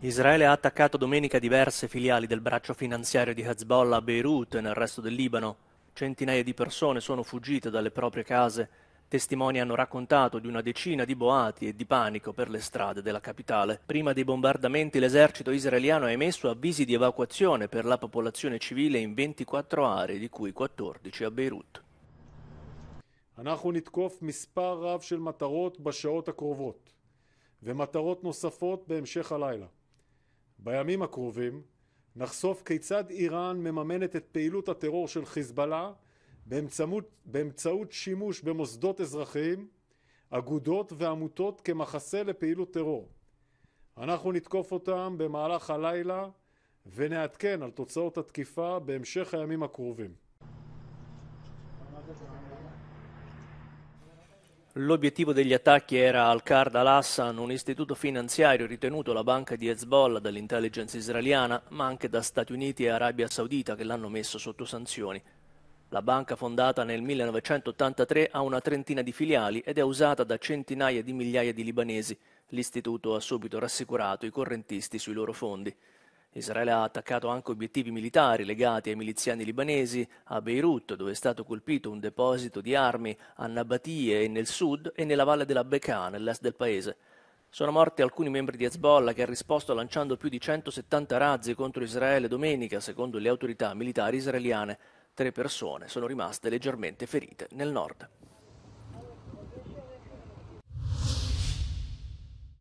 Israele ha attaccato domenica diverse filiali del braccio finanziario di Hezbollah a Beirut e nel resto del Libano. Centinaia di persone sono fuggite dalle proprie case. Testimoni hanno raccontato di una decina di boati e di panico per le strade della capitale. Prima dei bombardamenti l'esercito israeliano ha emesso avvisi di evacuazione per la popolazione civile in 24 aree, di cui 14 a Beirut. אנחנו בימים הקרובים נחשוף כיצד איראן מממנת את פעילות הטרור של חיזבאללה באמצעות, באמצעות שימוש במוסדות אזרחיים, אגודות ועמותות כמחסה לפעילות טרור. אנחנו נתקוף אותם במהלך הלילה ונעדכן על תוצאות התקיפה בהמשך הימים הקרובים. L'obiettivo degli attacchi era Al-Qard al-Hassan, un istituto finanziario ritenuto la banca di Hezbollah dall'intelligence israeliana, ma anche da Stati Uniti e Arabia Saudita che l'hanno messo sotto sanzioni. La banca fondata nel 1983 ha una trentina di filiali ed è usata da centinaia di migliaia di libanesi. L'istituto ha subito rassicurato i correntisti sui loro fondi. Israele ha attaccato anche obiettivi militari legati ai miliziani libanesi, a Beirut, dove è stato colpito un deposito di armi, a Nabatie e nel sud e nella valle della Bekaa, nell'est del paese. Sono morti alcuni membri di Hezbollah che ha risposto lanciando più di 170 razzi contro Israele domenica, secondo le autorità militari israeliane. Tre persone sono rimaste leggermente ferite nel nord.